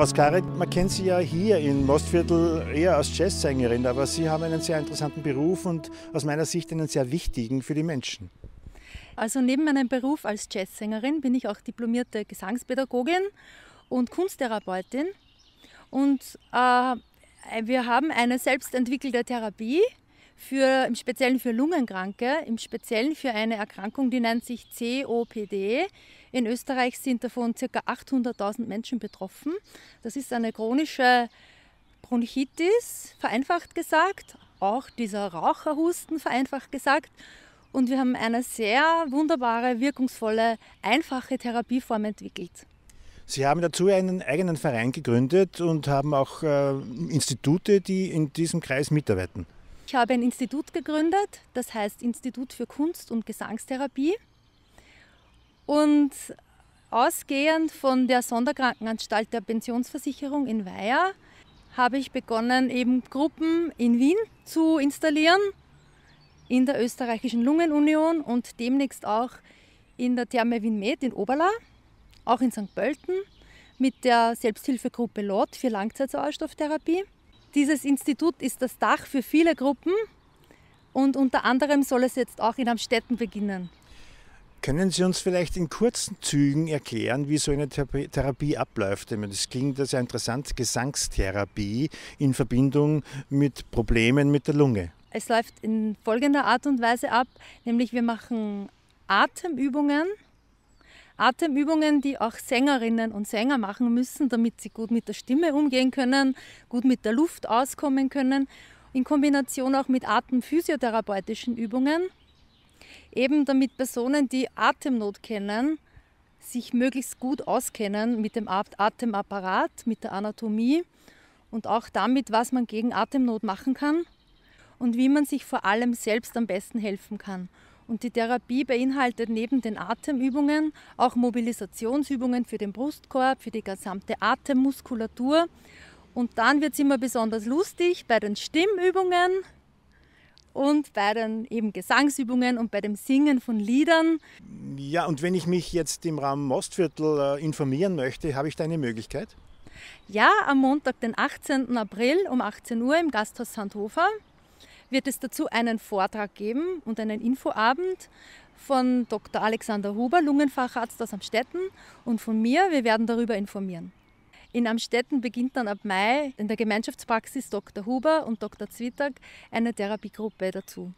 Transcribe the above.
Frau Skarit, man kennt Sie ja hier in Mostviertel eher als Jazzsängerin, aber Sie haben einen sehr interessanten Beruf und aus meiner Sicht einen sehr wichtigen für die Menschen. Also neben meinem Beruf als Jazzsängerin bin ich auch diplomierte Gesangspädagogin und Kunsttherapeutin. Und äh, wir haben eine selbstentwickelte Therapie, für, im Speziellen für Lungenkranke, im Speziellen für eine Erkrankung, die nennt sich COPD. In Österreich sind davon ca. 800.000 Menschen betroffen. Das ist eine chronische Bronchitis, vereinfacht gesagt, auch dieser Raucherhusten, vereinfacht gesagt. Und wir haben eine sehr wunderbare, wirkungsvolle, einfache Therapieform entwickelt. Sie haben dazu einen eigenen Verein gegründet und haben auch äh, Institute, die in diesem Kreis mitarbeiten. Ich habe ein Institut gegründet, das heißt Institut für Kunst- und Gesangstherapie. Und ausgehend von der Sonderkrankenanstalt der Pensionsversicherung in Weiher habe ich begonnen, eben Gruppen in Wien zu installieren, in der Österreichischen Lungenunion und demnächst auch in der Therme Wien Med in Oberla, auch in St. Pölten, mit der Selbsthilfegruppe LOT für Langzeitsauerstofftherapie. Dieses Institut ist das Dach für viele Gruppen und unter anderem soll es jetzt auch in Amstetten beginnen. Können Sie uns vielleicht in kurzen Zügen erklären, wie so eine Therapie, abläuft? Es klingt sehr ja interessant, Gesangstherapie in Verbindung mit Problemen mit der Lunge. Es läuft in folgender Art und Weise ab, nämlich wir machen Atemübungen, Atemübungen, die auch Sängerinnen und Sänger machen müssen, damit sie gut mit der Stimme umgehen können, gut mit der Luft auskommen können, in Kombination auch mit atemphysiotherapeutischen Übungen, eben damit Personen, die Atemnot kennen, sich möglichst gut auskennen mit dem Atemapparat, mit der Anatomie und auch damit, was man gegen Atemnot machen kann und wie man sich vor allem selbst am besten helfen kann. Und die Therapie beinhaltet neben den Atemübungen auch Mobilisationsübungen für den Brustkorb, für die gesamte Atemmuskulatur. Und dann wird es immer besonders lustig bei den Stimmübungen und bei den eben Gesangsübungen und bei dem Singen von Liedern. Ja, und wenn ich mich jetzt im Raum Mostviertel äh, informieren möchte, habe ich da eine Möglichkeit? Ja, am Montag, den 18. April um 18 Uhr im Gasthaus Sandhofer wird es dazu einen Vortrag geben und einen Infoabend von Dr. Alexander Huber, Lungenfacharzt aus Amstetten, und von mir. Wir werden darüber informieren. In Amstetten beginnt dann ab Mai in der Gemeinschaftspraxis Dr. Huber und Dr. Zwittag eine Therapiegruppe dazu.